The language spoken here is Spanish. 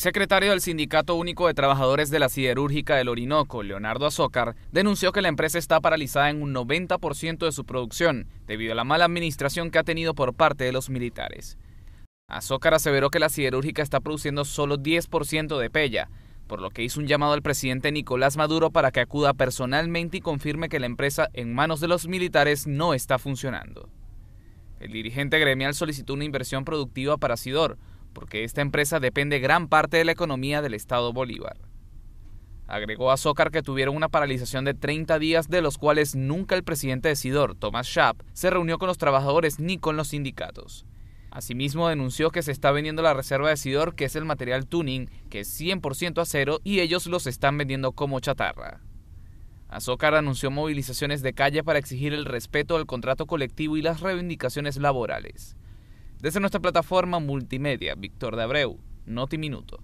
secretario del Sindicato Único de Trabajadores de la Siderúrgica del Orinoco, Leonardo Azócar, denunció que la empresa está paralizada en un 90% de su producción debido a la mala administración que ha tenido por parte de los militares. Azócar aseveró que la siderúrgica está produciendo solo 10% de pella, por lo que hizo un llamado al presidente Nicolás Maduro para que acuda personalmente y confirme que la empresa en manos de los militares no está funcionando. El dirigente gremial solicitó una inversión productiva para Sidor, porque esta empresa depende gran parte de la economía del Estado Bolívar. Agregó a que tuvieron una paralización de 30 días de los cuales nunca el presidente de Sidor, Thomas Schaap, se reunió con los trabajadores ni con los sindicatos. Asimismo, denunció que se está vendiendo la reserva de Sidor, que es el material tuning, que es 100% acero, y ellos los están vendiendo como chatarra. Azócar anunció movilizaciones de calle para exigir el respeto al contrato colectivo y las reivindicaciones laborales. Desde nuestra plataforma multimedia, Víctor de Abreu, Noti Minuto.